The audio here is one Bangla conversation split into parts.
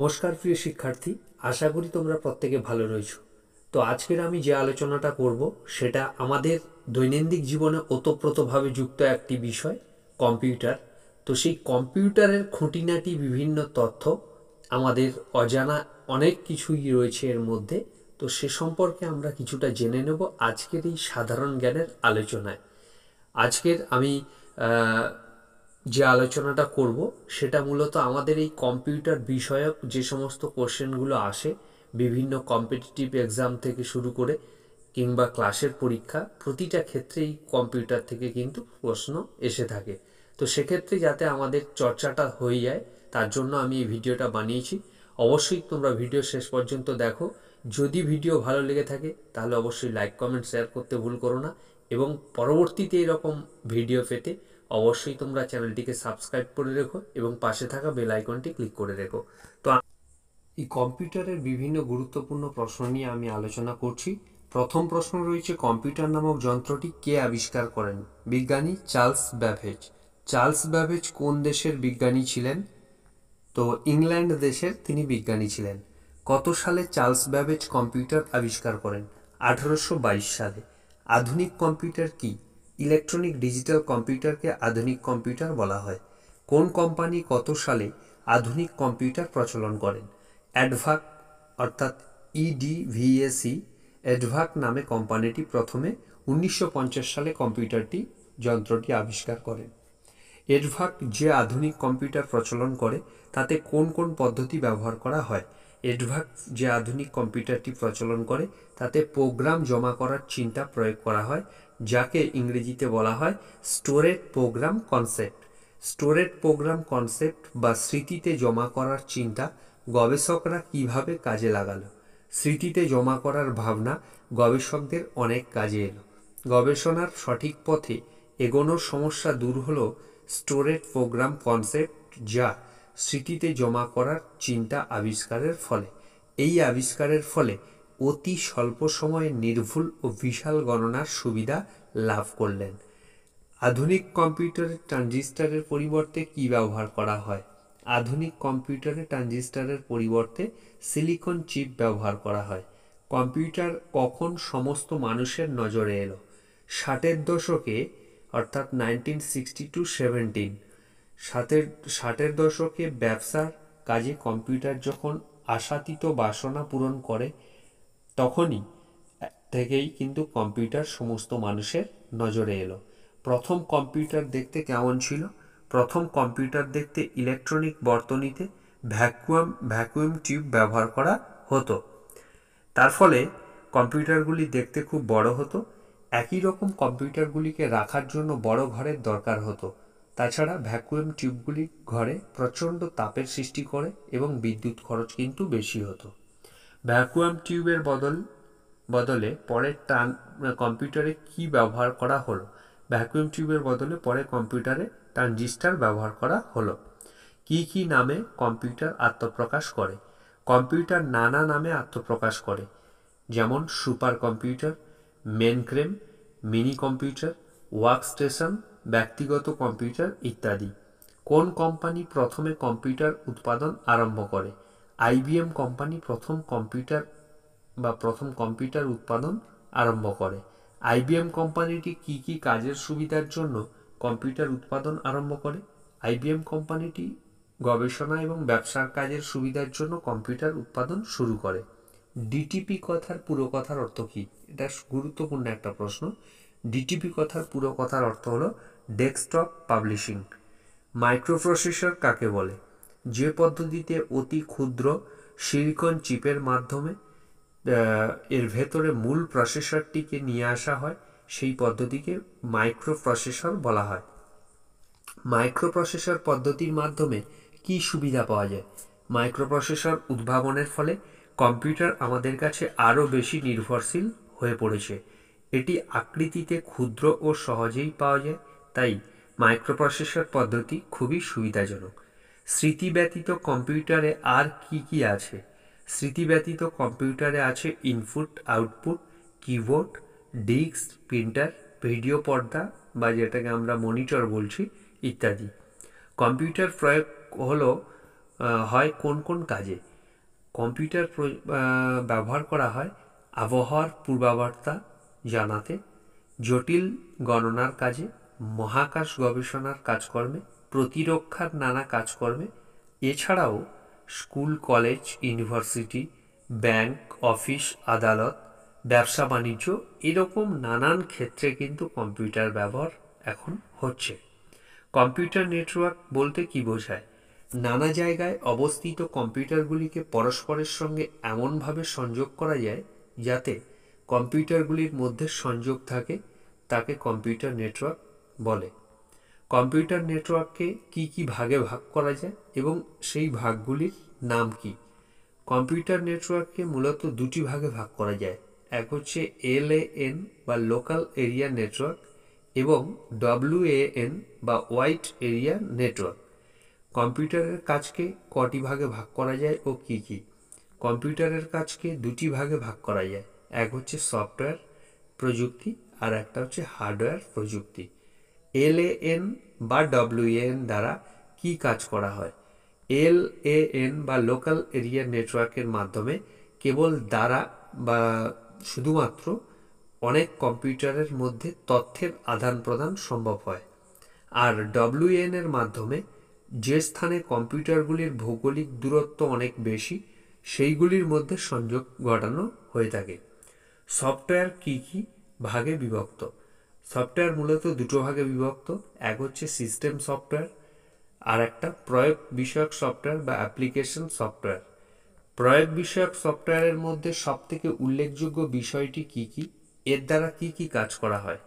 নমস্কার প্রিয় শিক্ষার্থী আশা করি তোমরা প্রত্যেকে ভালো রয়েছ তো আজকের আমি যে আলোচনাটা করব সেটা আমাদের দৈনন্দিন জীবনে ওতপ্রোতভাবে যুক্ত একটি বিষয় কম্পিউটার তো সেই কম্পিউটারের খুঁটিনাটি বিভিন্ন তথ্য আমাদের অজানা অনেক কিছুই রয়েছে এর মধ্যে তো সে সম্পর্কে আমরা কিছুটা জেনে নেব আজকের এই সাধারণ জ্ঞানের আলোচনায় আজকের আমি যে আলোচনাটা করব সেটা মূলত আমাদের এই কম্পিউটার বিষয়ক যে সমস্ত কোশ্চেনগুলো আসে বিভিন্ন কম্পিটিটিভ এক্সাম থেকে শুরু করে কিংবা ক্লাসের পরীক্ষা প্রতিটা ক্ষেত্রেই কম্পিউটার থেকে কিন্তু প্রশ্ন এসে থাকে তো সেক্ষেত্রে যাতে আমাদের চর্চাটা হয়ে যায় তার জন্য আমি এই ভিডিওটা বানিয়েছি অবশ্যই তোমরা ভিডিও শেষ পর্যন্ত দেখো যদি ভিডিও ভালো লেগে থাকে তাহলে অবশ্যই লাইক কমেন্ট শেয়ার করতে ভুল করো না এবং পরবর্তীতে এরকম ভিডিও পেতে অবশ্যই তোমরা চ্যানেলটিকে সাবস্ক্রাইব করে রেখো এবং পাশে থাকা বেল আইকনটি ক্লিক করে রেখো তো এই কম্পিউটারের বিভিন্ন গুরুত্বপূর্ণ প্রশ্ন নিয়ে আমি আলোচনা করছি প্রথম প্রশ্ন রয়েছে কম্পিউটার নামক যন্ত্রটি কে আবিষ্কার করেন বিজ্ঞানী চার্লস ব্যাভেজ চার্লস ব্যাভেজ কোন দেশের বিজ্ঞানী ছিলেন তো ইংল্যান্ড দেশের তিনি বিজ্ঞানী ছিলেন কত সালে চার্লস ব্যাভেজ কম্পিউটার আবিষ্কার করেন আঠারোশো সালে আধুনিক কম্পিউটার কি ইলেকট্রনিক ডিজিটাল কম্পিউটারকে আধুনিক কম্পিউটার বলা হয় কোন কোম্পানি কত সালে আধুনিক কম্পিউটার প্রচলন করেন অ্যাডভাক অর্থাৎ ইডিভিএসি অ্যাডভাক নামে কোম্পানিটি প্রথমে উনিশশো সালে কম্পিউটারটি যন্ত্রটি আবিষ্কার করেন এডভাক যে আধুনিক কম্পিউটার প্রচলন করে তাতে কোন কোন পদ্ধতি ব্যবহার করা হয় এডভাক যে আধুনিক কম্পিউটারটি প্রচলন করে তাতে প্রোগ্রাম জমা করার চিন্তা প্রয়োগ করা হয় যাকে ইংরেজিতে বলা হয় stored program concept stored program concept বা স্মৃতিতে জমা করার চিন্তা গবেষকরা কিভাবে কাজে লাগালো স্মৃতিতে জমা করার ভাবনা গবেষকদের অনেক কাজে এলো গবেষণার সঠিক পথে এগোনোর সমস্যা দূর হলো স্টোরেড প্রোগ্রাম কনসেপ্ট যা স্মৃতিতে জমা করার চিন্তা আবিষ্কারের ফলে এই আবিষ্কারের ফলে অতি স্বল্প সময়ে নির্ভুল ও বিশাল গণনার সুবিধা লাভ করলেন আধুনিক কম্পিউটারে ট্রানজিস্টারের পরিবর্তে কি ব্যবহার করা হয় আধুনিক কম্পিউটারে ট্রানজিস্টারের পরিবর্তে সিলিকন চিপ ব্যবহার করা হয় কম্পিউটার কখন সমস্ত মানুষের নজরে এলো ষাটের দশকে অর্থাৎ নাইনটিন সিক্সটি টু সেভেন্টিন ষাটের ষাটের দশকে ব্যবসার কাজে কম্পিউটার যখন আশাতীত বাসনা পূরণ করে তখনই থেকেই কিন্তু কম্পিউটার সমস্ত মানুষের নজরে এলো প্রথম কম্পিউটার দেখতে কেমন ছিল প্রথম কম্পিউটার দেখতে ইলেকট্রনিক বর্তনীতে ভ্যাকুয়াম ভ্যাকুয়াম টিউব ব্যবহার করা হতো তার ফলে কম্পিউটারগুলি দেখতে খুব বড় হতো একই রকম কম্পিউটারগুলিকে রাখার জন্য বড় ঘরের দরকার হতো তাছাড়া ভ্যাকুয়াম টিউবগুলি ঘরে প্রচণ্ড তাপের সৃষ্টি করে এবং বিদ্যুৎ খরচ কিন্তু বেশি হতো ভ্যাকুয়াম টিউবের বদল বদলে পরে টান কম্পিউটারে কি ব্যবহার করা হলো ভ্যাকুয়াম টিউবের বদলে পরে কম্পিউটারে ট্রানজিস্টার ব্যবহার করা হলো কি কি নামে কম্পিউটার আত্মপ্রকাশ করে কম্পিউটার নানা নামে আত্মপ্রকাশ করে যেমন super computer mainframe mini computer work station ব্যক্তিগত কম্পিউটার ইত্যাদি কোন কোম্পানি প্রথমে কম্পিউটার উৎপাদন আরম্ভ করে আইবিএম কোম্পানি প্রথম কম্পিউটার বা প্রথম কম্পিউটার উৎপাদন আরম্ভ করে আইবিএম কোম্পানিটি কি কি কাজের সুবিধার জন্য কম্পিউটার উৎপাদন আরম্ভ করে আইবিএম কোম্পানিটি গবেষণা এবং ব্যবসার কাজের সুবিধার জন্য কম্পিউটার উৎপাদন শুরু করে ডিটিপি কথার পুরো কথার অর্থ কী এটা গুরুত্বপূর্ণ একটা প্রশ্ন ডিটিপি কথার পুরো কথার অর্থ হলো ডেস্কটপ পাবলিশিং মাইক্রোপ্রসেসর কাকে বলে যে পদ্ধতিতে অতি ক্ষুদ্র সিলিকন চিপের মাধ্যমে এর ভেতরে মূল প্রসেসরটিকে নিয়ে আসা হয় সেই পদ্ধতিকে মাইক্রোপ্রসেসর বলা হয় মাইক্রোপ্রসেসর পদ্ধতির মাধ্যমে কি সুবিধা পাওয়া যায় মাইক্রোপ্রসেসর উদ্ভাবনের ফলে কম্পিউটার আমাদের কাছে আরও বেশি নির্ভরশীল হয়ে পড়েছে এটি আকৃতিতে ক্ষুদ্র ও সহজেই পাওয়া যায় তাই মাইক্রোপ্রসেসর পদ্ধতি খুবই সুবিধাজনক স্মৃতি ব্যতীত কম্পিউটারে আর কি কি আছে স্মৃতি ব্যতীত কম্পিউটারে আছে input output keyboard disk printer video পর্দা বা যেটাকে আমরা মনিটর বলছি ইত্যাদি কম্পিউটার প্রয়োগ হলো হয় কোন কোন কাজে কম্পিউটার ব্যবহার করা হয় আবহাওয়ার পূর্বাবার্তা জানাতে জটিল গণনার কাজে মহাকাশ গবেষণার কাজকর্মে প্রতিরক্ষার নানা কাজকর্মে এছাড়াও school college university bank office আদালত ব্যবসা বাণিজ্য এরকম নানান ক্ষেত্রে কিন্তু কম্পিউটার ব্যবহার এখন হচ্ছে কম্পিউটার নেটওয়ার্ক বলতে কি বোঝায় নানা জায়গায় অবস্থিত কম্পিউটারগুলিকে পরস্পরের সঙ্গে এমনভাবে সংযোগ করা যায় যাতে কম্পিউটারগুলির মধ্যে সংযোগ থাকে তাকে কম্পিউটার নেটওয়ার্ক বলে কম্পিউটার নেটওয়ার্ককে কি কি ভাগে ভাগ করা যায় এবং সেই ভাগগুলির নাম কি কম্পিউটার নেটওয়ার্ককে মূলত দুটি ভাগে ভাগ করা যায় এক হচ্ছে এলএএন বা লোকাল এরিয়া নেটওয়ার্ক এবং এন বা হোয়াইট এরিয়া নেটওয়ার্ক কম্পিউটারের কাজকে কটি ভাগে ভাগ করা যায় ও কি কি কম্পিউটারের কাজকে দুটি ভাগে ভাগ করা যায় এক হচ্ছে সফটওয়্যার প্রযুক্তি আর একটা হচ্ছে হার্ডওয়্যার প্রযুক্তি এল এন বা ডব্লিউএন দ্বারা কি কাজ করা হয় এল এন বা লোকাল এরিয়া নেটওয়ার্কের মাধ্যমে কেবল দ্বারা বা শুধুমাত্র অনেক কম্পিউটারের মধ্যে তথ্যের আদান প্রদান সম্ভব হয় আর ডব্লিউএন এর মাধ্যমে যে স্থানে কম্পিউটারগুলির ভৌগোলিক দূরত্ব অনেক বেশি সেইগুলির মধ্যে সংযোগ ঘটানো হয়ে থাকে সফটওয়্যার কি কি ভাগে বিভক্ত সফটওয়্যার মূলত দুটো ভাগে বিভক্ত এক হচ্ছে সিস্টেম সফটওয়্যার আর একটা প্রয়োগ বিষয়ক সফটওয়্যার বা অ্যাপ্লিকেশন সফটওয়্যার প্রয়োগ বিষয়ক সফটওয়্যারের মধ্যে সবথেকে উল্লেখযোগ্য বিষয়টি কি কি এর দ্বারা কি কি কাজ করা হয়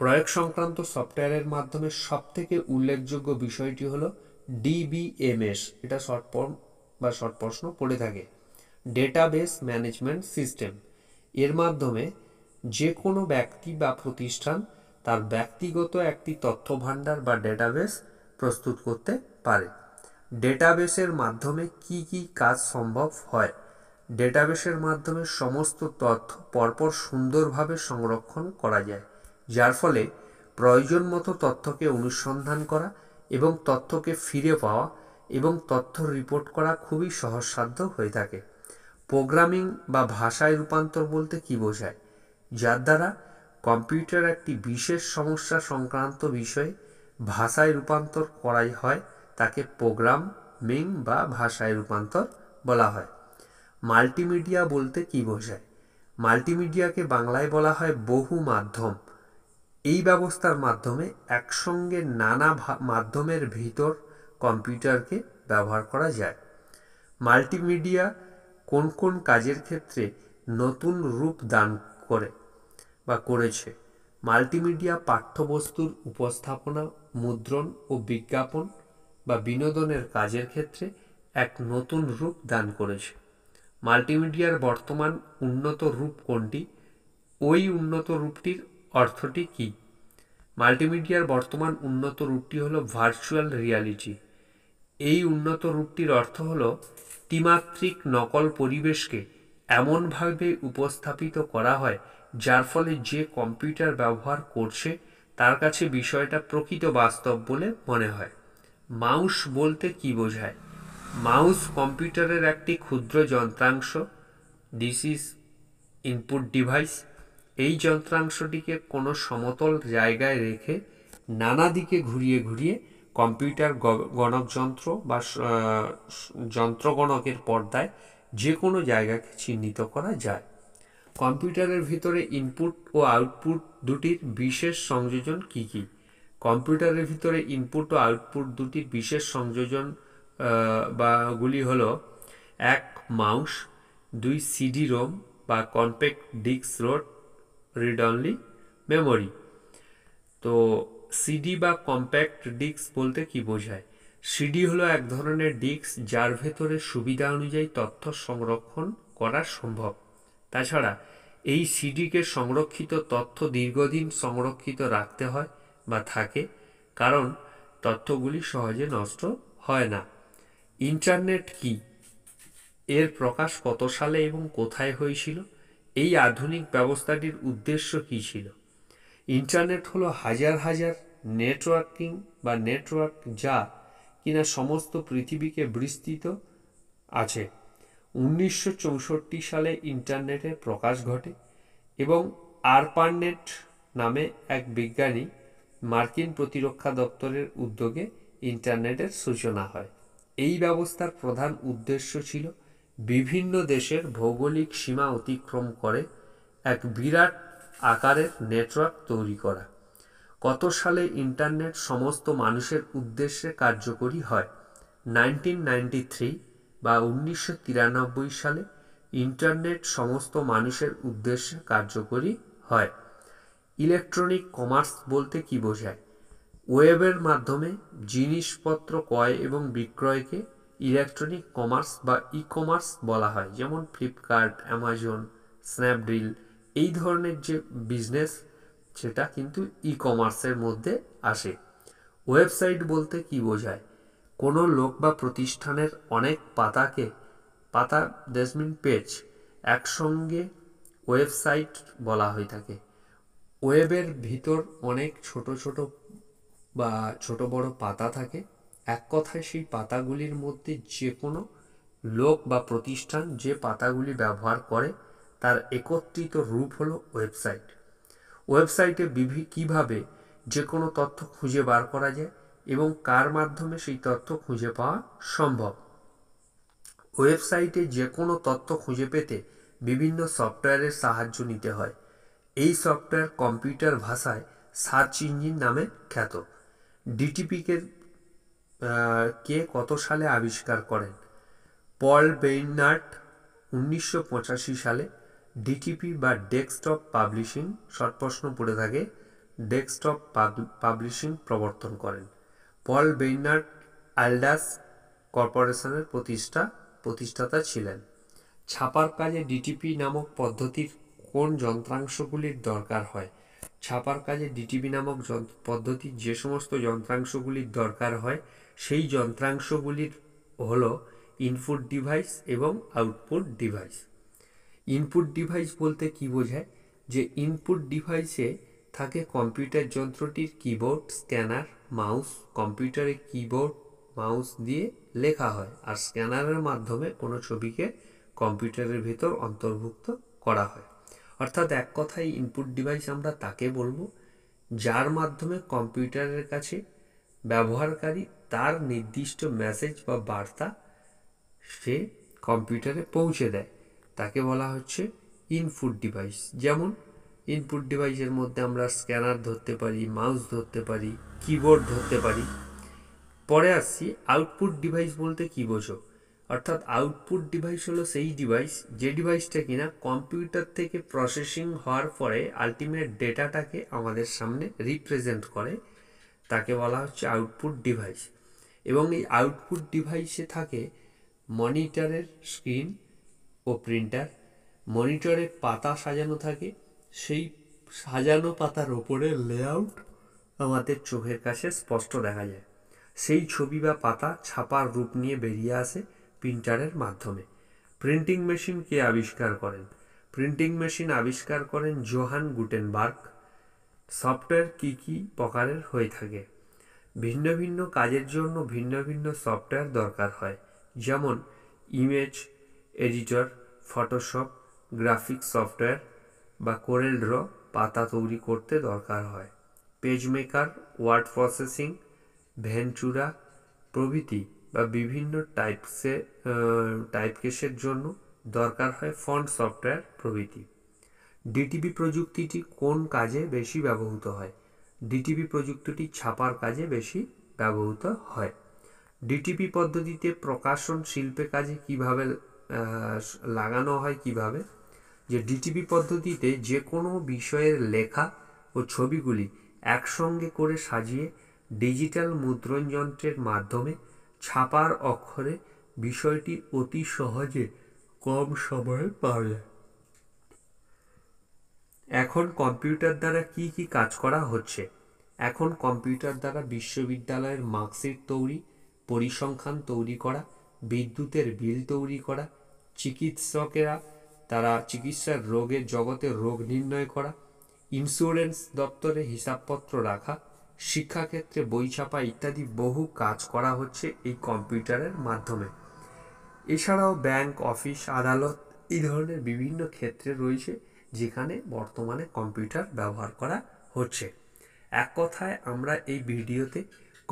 প্রয়োগ সংক্রান্ত সফটওয়্যারের মাধ্যমে সবথেকে উল্লেখযোগ্য বিষয়টি হলো ডিবিএমএস এটা শর্ট ফর্ম বা শর্ট প্রশ্ন পড়ে থাকে ডেটাবেস ম্যানেজমেন্ট সিস্টেম এর মাধ্যমে যে কোনো ব্যক্তি বা প্রতিষ্ঠান তার ব্যক্তিগত একটি তথ্য ভাণ্ডার বা ডেটাবেস প্রস্তুত করতে পারে ডেটাবেসের মাধ্যমে কি কি কাজ সম্ভব হয় ডেটাবেসের মাধ্যমে সমস্ত তথ্য পরপর সুন্দরভাবে সংরক্ষণ করা যায় যার ফলে প্রয়োজন মতো তথ্যকে অনুসন্ধান করা এবং তথ্যকে ফিরে পাওয়া এবং তথ্য রিপোর্ট করা খুবই সহজসাধ্য হয়ে থাকে প্রোগ্রামিং বা ভাষায় রূপান্তর বলতে কি বোঝায় যার দ্বারা কম্পিউটার একটি বিশেষ সমস্যা সংক্রান্ত বিষয়ে ভাষায় রূপান্তর করাই হয় তাকে প্রোগ্রামিং বা ভাষায় রূপান্তর বলা হয় মাল্টিমিডিয়া বলতে কি বোঝায় মাল্টিমিডিয়াকে বাংলায় বলা হয় বহু মাধ্যম এই ব্যবস্থার মাধ্যমে একসঙ্গে নানা মাধ্যমের ভিতর কম্পিউটারকে ব্যবহার করা যায় মাল্টিমিডিয়া কোন কোন কাজের ক্ষেত্রে নতুন রূপ দান করে বা করেছে মাল্টিমিডিয়া পাঠ্যবস্তুর উপস্থাপনা মুদ্রণ ও বিজ্ঞাপন বা বিনোদনের কাজের ক্ষেত্রে এক নতুন রূপ দান করেছে মাল্টিমিডিয়ার বর্তমান উন্নত রূপ কোনটি ওই উন্নত রূপটির অর্থটি কী মাল্টিমিডিয়ার বর্তমান উন্নত রূপটি হলো ভার্চুয়াল রিয়ালিটি এই উন্নত রূপটির অর্থ হল ত্রিমাত্রিক নকল পরিবেশকে এমনভাবে উপস্থাপিত করা হয় যার ফলে যে কম্পিউটার ব্যবহার করছে তার কাছে বিষয়টা প্রকৃত বাস্তব বলে মনে হয় মাউস বলতে কি বোঝায় মাউস কম্পিউটারের একটি ক্ষুদ্র যন্ত্রাংশ দিস ইজ ইনপুট ডিভাইস এই যন্ত্রাংশটিকে কোনো সমতল জায়গায় রেখে নানা দিকে ঘুরিয়ে ঘুরিয়ে কম্পিউটার গণক যন্ত্র বা যন্ত্রগণকের পর্দায় যে কোনো জায়গাকে চিহ্নিত করা যায় কম্পিউটারের ভিতরে ইনপুট ও আউটপুট দুটির বিশেষ সংযোজন কি কি কম্পিউটারের ভিতরে ইনপুট ও আউটপুট দুটির বিশেষ সংযোজন বা গুলি হল এক মাউস দুই সিডি রোম বা কম্প্যাক্ট ডিস্ক রোড রিড অনলি মেমোরি তো সিডি বা কম্প্যাক্ট ডিস্ক বলতে কি বোঝায় সিডি হলো এক ধরনের ডিস্ক যার ভেতরে সুবিধা অনুযায়ী তথ্য সংরক্ষণ করা সম্ভব তাছাড়া এই সিডিকে সংরক্ষিত তথ্য দীর্ঘদিন সংরক্ষিত রাখতে হয় বা থাকে কারণ তথ্যগুলি সহজে নষ্ট হয় না ইন্টারনেট কি এর প্রকাশ কত সালে এবং কোথায় হয়েছিল এই আধুনিক ব্যবস্থাটির উদ্দেশ্য কী ছিল ইন্টারনেট হলো হাজার হাজার নেটওয়ার্কিং বা নেটওয়ার্ক যা কিনা সমস্ত পৃথিবীকে বিস্তৃত আছে উনিশশো সালে ইন্টারনেটের প্রকাশ ঘটে এবং আরপারনেট নামে এক বিজ্ঞানী মার্কিন প্রতিরক্ষা দপ্তরের উদ্যোগে ইন্টারনেটের সূচনা হয় এই ব্যবস্থার প্রধান উদ্দেশ্য ছিল বিভিন্ন দেশের ভৌগোলিক সীমা অতিক্রম করে এক বিরাট আকারের নেটওয়ার্ক তৈরি করা কত সালে ইন্টারনেট সমস্ত মানুষের উদ্দেশ্যে কার্যকরী হয় নাইনটিন নাইনটি থ্রি বা উনিশশো তিরানব্বই সালে ইন্টারনেট সমস্ত মানুষের উদ্দেশ্যে কার্যকরী হয় ইলেকট্রনিক কমার্স বলতে কি বোঝায় ওয়েবের মাধ্যমে জিনিসপত্র ক্রয় এবং বিক্রয়কে ইলেকট্রনিক কমার্স বা ই কমার্স বলা হয় যেমন ফ্লিপকার্ট অ্যামাজন স্ন্যাপডিল এই ধরনের যে বিজনেস সেটা কিন্তু ই কমার্সের মধ্যে আসে ওয়েবসাইট বলতে কি বোঝায় কোনো লোক বা প্রতিষ্ঠানের অনেক পাতাকে পাতা ডেসমিন পেজ একসঙ্গে ওয়েবসাইট বলা হয়ে থাকে ওয়েবের ভিতর অনেক ছোট ছোট বা ছোট বড় পাতা থাকে এক কথায় সেই পাতাগুলির মধ্যে যে কোনো লোক বা প্রতিষ্ঠান যে পাতাগুলি ব্যবহার করে তার একত্রিত রূপ হলো ওয়েবসাইট ওয়েবসাইটে বিভি কীভাবে যে কোনো তথ্য খুঁজে বার করা যায় এবং কার মাধ্যমে সেই তথ্য খুঁজে পাওয়া সম্ভব ওয়েবসাইটে যে কোনো তথ্য খুঁজে পেতে বিভিন্ন সফটওয়্যারের সাহায্য নিতে হয় এই সফটওয়্যার কম্পিউটার ভাষায় সার্চ ইঞ্জিন নামে খ্যাত ডিটিপিকে কে কত সালে আবিষ্কার করেন পল বেইনার্ট উনিশশো সালে ডিটিপি বা ডেস্কটপ পাবলিশিং শর্ট প্রশ্ন পড়ে থাকে ডেস্কটপ পাবলিশিং প্রবর্তন করেন পল বেইনার্ড আলডাস কর্পোরেশনের প্রতিষ্ঠা প্রতিষ্ঠাতা ছিলেন ছাপার কাজে ডিটিপি নামক পদ্ধতির কোন যন্ত্রাংশগুলির দরকার হয় ছাপার কাজে ডিটিপি নামক পদ্ধতি যে সমস্ত যন্ত্রাংশগুলির দরকার হয় সেই যন্ত্রাংশগুলির হল ইনপুট ডিভাইস এবং আউটপুট ডিভাইস ইনপুট ডিভাইস বলতে কি বোঝায় যে ইনপুট ডিভাইসে থাকে কম্পিউটার যন্ত্রটির কিবোর্ড স্ক্যানার মাউস কম্পিউটারে কিবোর্ড মাউস দিয়ে লেখা হয় আর স্ক্যানারের মাধ্যমে কোনো ছবিকে কম্পিউটারের ভেতর অন্তর্ভুক্ত করা হয় অর্থাৎ এক কথায় ইনপুট ডিভাইস আমরা তাকে বলবো যার মাধ্যমে কম্পিউটারের কাছে ব্যবহারকারী তার নির্দিষ্ট মেসেজ বা বার্তা সে কম্পিউটারে পৌঁছে দেয় তাকে বলা হচ্ছে ইনপুট ডিভাইস যেমন ইনপুট ডিভাইসের মধ্যে আমরা স্ক্যানার ধরতে পারি মাউস ধরতে পারি কিবোর্ড ধরতে পারি পরে আসছি আউটপুট ডিভাইস বলতে কী বোঝো অর্থাৎ আউটপুট ডিভাইস হলো সেই ডিভাইস যে ডিভাইসটা কিনা কম্পিউটার থেকে প্রসেসিং হওয়ার পরে আলটিমেট ডেটাটাকে আমাদের সামনে রিপ্রেজেন্ট করে তাকে বলা হচ্ছে আউটপুট ডিভাইস এবং এই আউটপুট ডিভাইসে থাকে মনিটরের স্ক্রিন ও প্রিন্টার মনিটরে পাতা সাজানো থাকে সেই সাজানো পাতার ওপরে লেআউট আমাদের চোখের কাছে স্পষ্ট দেখা যায় সেই ছবি বা পাতা ছাপার রূপ নিয়ে বেরিয়ে আসে প্রিন্টারের মাধ্যমে প্রিন্টিং মেশিন কে আবিষ্কার করেন প্রিন্টিং মেশিন আবিষ্কার করেন জোহান গুটেনবার্গ সফটওয়্যার কী কী প্রকারের হয়ে থাকে ভিন্ন ভিন্ন কাজের জন্য ভিন্ন ভিন্ন সফটওয়্যার দরকার হয় যেমন image editor Photoshop graphic software বা কোরেল ড্র পাতা তৈরি করতে দরকার হয় page maker word processing Ventura প্রভৃতি বা বিভিন্ন টাইপসে টাইপকেসের জন্য দরকার হয় ফন্ট সফটওয়্যার প্রভৃতি ডিটিপি প্রযুক্তিটি কোন কাজে বেশি ব্যবহৃত হয় ডিটিপি প্রযুক্তিটি ছাপার কাজে বেশি ব্যবহৃত হয় ডিটিপি পদ্ধতিতে প্রকাশন শিল্পে কাজে কিভাবে লাগানো হয় কিভাবে যে ডিটিপি পদ্ধতিতে যে কোনো বিষয়ের লেখা ও ছবিগুলি একসঙ্গে করে সাজিয়ে ডিজিটাল মুদ্রণ যন্ত্রের মাধ্যমে ছাপার অক্ষরে বিষয়টি অতি সহজে কম সময়ে পাওয়া যায় এখন কম্পিউটার দ্বারা কি কি কাজ করা হচ্ছে এখন কম্পিউটার দ্বারা বিশ্ববিদ্যালয়ের মার্কশিট তৈরি পরিসংখ্যান তৈরি করা বিদ্যুতের বিল তৈরি করা চিকিৎসকেরা তারা চিকিৎসার রোগের জগতে রোগ নির্ণয় করা ইন্স্যুরেন্স দপ্তরে হিসাবপত্র রাখা শিক্ষাক্ষেত্রে বই ছাপা ইত্যাদি বহু কাজ করা হচ্ছে এই কম্পিউটারের মাধ্যমে এছাড়াও ব্যাংক অফিস আদালত এই ধরনের বিভিন্ন ক্ষেত্রে রয়েছে যেখানে বর্তমানে কম্পিউটার ব্যবহার করা হচ্ছে এক কথায় আমরা এই ভিডিওতে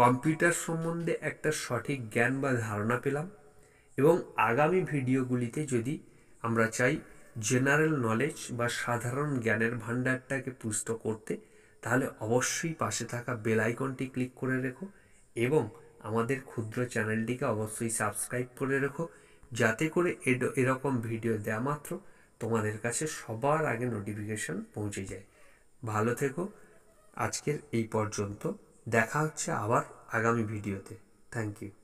কম্পিউটার সম্বন্ধে একটা সঠিক জ্ঞান বা ধারণা পেলাম এবং আগামী ভিডিওগুলিতে যদি আমরা চাই জেনারেল নলেজ বা সাধারণ জ্ঞানের ভাণ্ডারটাকে পুষ্ট করতে তাহলে অবশ্যই পাশে থাকা বেল আইকনটি ক্লিক করে রেখো এবং আমাদের ক্ষুদ্র চ্যানেলটিকে অবশ্যই সাবস্ক্রাইব করে রেখো যাতে করে এরকম ভিডিও দেওয়া মাত্র তোমাদের কাছে সবার আগে নোটিফিকেশান পৌঁছে যায় ভালো থেকো আজকের এই পর্যন্ত দেখা হচ্ছে আবার আগামী ভিডিওতে থ্যাংক ইউ